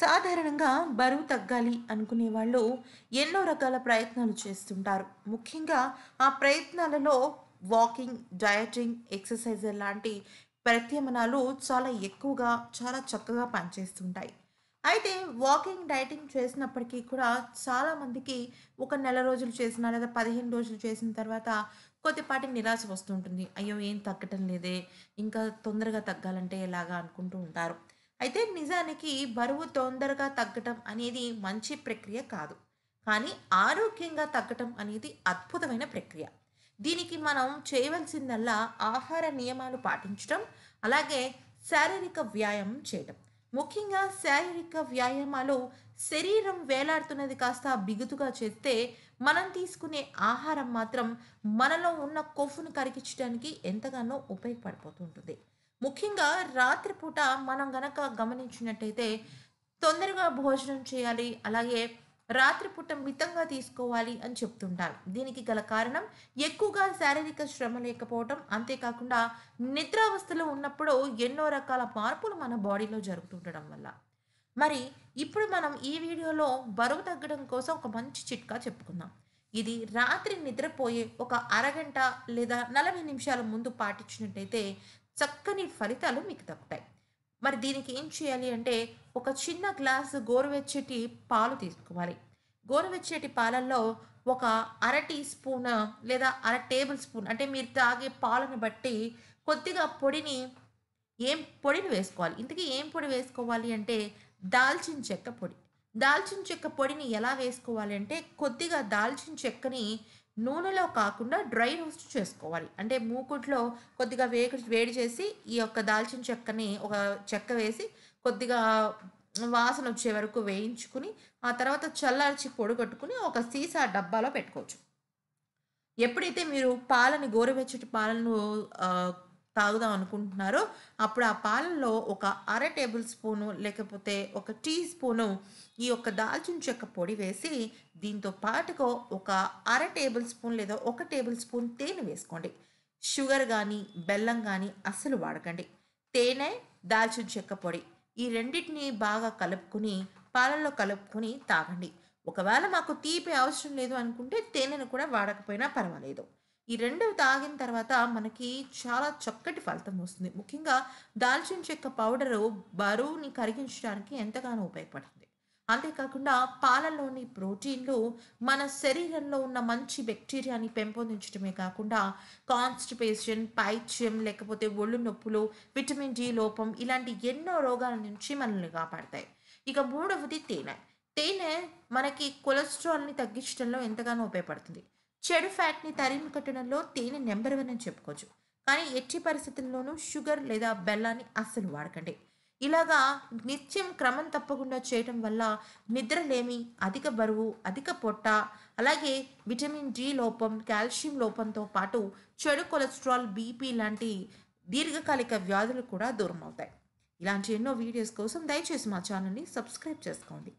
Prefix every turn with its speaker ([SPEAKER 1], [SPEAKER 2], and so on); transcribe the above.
[SPEAKER 1] సాధారణంగా బరువు తగ్గాలి అనుకునే వాళ్ళు ఎన్నో రకాల ప్రయత్నాలు చేస్తుంటారు ముఖ్యంగా ఆ ప్రయత్నాలలో వాకింగ్ డయటింగ్ ఎక్సర్సైజ్ లాంటి ప్రత్యమనాలు చాలా ఎక్కువగా చాలా చక్కగా పనిచేస్తుంటాయి అయితే వాకింగ్ డైటింగ్ చేసినప్పటికీ కూడా చాలామందికి ఒక నెల రోజులు చేసిన లేదా పదిహేను రోజులు చేసిన తర్వాత కొద్దిపాటి నిరాశ వస్తుంటుంది అయ్యో ఏం తగ్గటం లేదే ఇంకా తొందరగా తగ్గాలంటే ఎలాగా అనుకుంటూ ఉంటారు అయితే నిజానికి బరువు తొందరగా తగ్గటం అనేది మంచి ప్రక్రియ కాదు కానీ ఆరోగ్యంగా తగ్గటం అనేది అద్భుతమైన ప్రక్రియ దీనికి మనం చేయవలసిందల్లా ఆహార నియమాలు పాటించడం అలాగే శారీరక వ్యాయామం చేయడం ముఖ్యంగా శారీరక వ్యాయామాలు శరీరం వేలాడుతున్నది కాస్త బిగుతుగా చేస్తే మనం తీసుకునే ఆహారం మాత్రం మనలో ఉన్న కొవ్వును కరిగించడానికి ఎంతగానో ఉపయోగపడిపోతుంటుంది ముఖ్యంగా రాత్రిపూట మనం గనక గమనించినట్టయితే తొందరగా భోజనం చేయాలి అలాగే రాత్రిపూట మితంగా తీసుకోవాలి అని చెప్తుంటారు దీనికి గల కారణం ఎక్కువగా శారీరక శ్రమ లేకపోవటం అంతేకాకుండా నిద్రావస్థలో ఉన్నప్పుడు ఎన్నో రకాల మార్పులు మన బాడీలో జరుగుతుండడం వల్ల మరి ఇప్పుడు మనం ఈ వీడియోలో బరువు తగ్గడం కోసం ఒక మంచి చిట్కా చెప్పుకుందాం ఇది రాత్రి నిద్రపోయే ఒక అరగంట లేదా నలభై నిమిషాల ముందు పాటించినట్టయితే చక్కని ఫలితాలు మీకు దక్కుతాయి మరి దీనికి ఏం చేయాలి అంటే ఒక చిన్న గ్లాసు గోరువెచ్చటి పాలు తీసుకోవాలి గోరువెచ్చటి పాలల్లో ఒక అర టీ స్పూన్ లేదా అర టేబుల్ స్పూన్ అంటే మీరు తాగే పాలను బట్టి కొద్దిగా పొడిని ఏం పొడిని వేసుకోవాలి ఇంతకీ ఏం పొడి వేసుకోవాలి అంటే దాల్చిన చెక్క పొడి దాల్చిన చెక్క పొడిని ఎలా వేసుకోవాలి అంటే కొద్దిగా దాల్చిన చెక్కని నూనెలో కాకుండా డ్రై రోస్ట్ చేసుకోవాలి అంటే మూకుట్లో కొద్దిగా వేడి వేడి చేసి ఈ యొక్క దాల్చిన చెక్కని ఒక చెక్క వేసి కొద్దిగా వాసన వచ్చే వరకు వేయించుకుని ఆ తర్వాత చల్లార్చి పొడిగొట్టుకుని ఒక సీసా డబ్బాలో పెట్టుకోవచ్చు ఎప్పుడైతే మీరు పాలని గోరువెచ్చటి పాలను తాగుదాం అనుకుంటున్నారో అప్పుడు ఆ పాలల్లో ఒక అర టేబుల్ స్పూను లేకపోతే ఒక టీ స్పూను ఈ యొక్క దాల్చిన చెక్క పొడి వేసి దీంతో పాటుగా ఒక అర టేబుల్ స్పూన్ లేదా ఒక టేబుల్ స్పూన్ తేనె వేసుకోండి షుగర్ కానీ బెల్లం కానీ అస్సలు వాడకండి తేనె దాల్చిన చెక్క పొడి ఈ రెండింటిని బాగా కలుపుకుని పాలల్లో కలుపుకుని తాగండి ఒకవేళ మాకు తీపి అవసరం లేదు అనుకుంటే తేనెను కూడా వాడకపోయినా పర్వాలేదు ఈ రెండవ తాగిన తర్వాత మనకి చాలా చక్కటి ఫలితం వస్తుంది ముఖ్యంగా దాల్చిన చెక్క పౌడరు బరువుని కరిగించడానికి ఎంతగానో ఉపయోగపడుతుంది అంతేకాకుండా పాలలోని ప్రోటీన్లు మన శరీరంలో ఉన్న మంచి బ్యాక్టీరియాని పెంపొందించడమే కాకుండా కాన్స్టిపేషన్ పైచ్యం లేకపోతే ఒళ్ళు నొప్పులు విటమిన్ డి లోపం ఇలాంటి ఎన్నో రోగాల నుంచి మనల్ని కాపాడతాయి ఇక మూడవది తేనె తేనె మనకి కొలెస్ట్రాల్ని తగ్గించడంలో ఎంతగానో ఉపయోగపడుతుంది చెడు ఫ్యాట్ని తరిమి కట్టడంలో తేనె నెంబర్ వన్ అని చెప్పుకోవచ్చు కానీ ఎట్టి పరిస్థితుల్లోనూ షుగర్ లేదా బెల్లాన్ని అస్సలు వాడకండి ఇలాగా నిత్యం క్రమం తప్పకుండా చేయటం వల్ల నిద్రలేమి అధిక బరువు అధిక పొట్ట అలాగే విటమిన్ డి లోపం కాల్షియం లోపంతో పాటు చెడు కొలెస్ట్రాల్ బీపీ లాంటి దీర్ఘకాలిక వ్యాధులు కూడా దూరం అవుతాయి ఇలాంటి ఎన్నో వీడియోస్ కోసం దయచేసి మా ఛానల్ని సబ్స్క్రైబ్ చేసుకోండి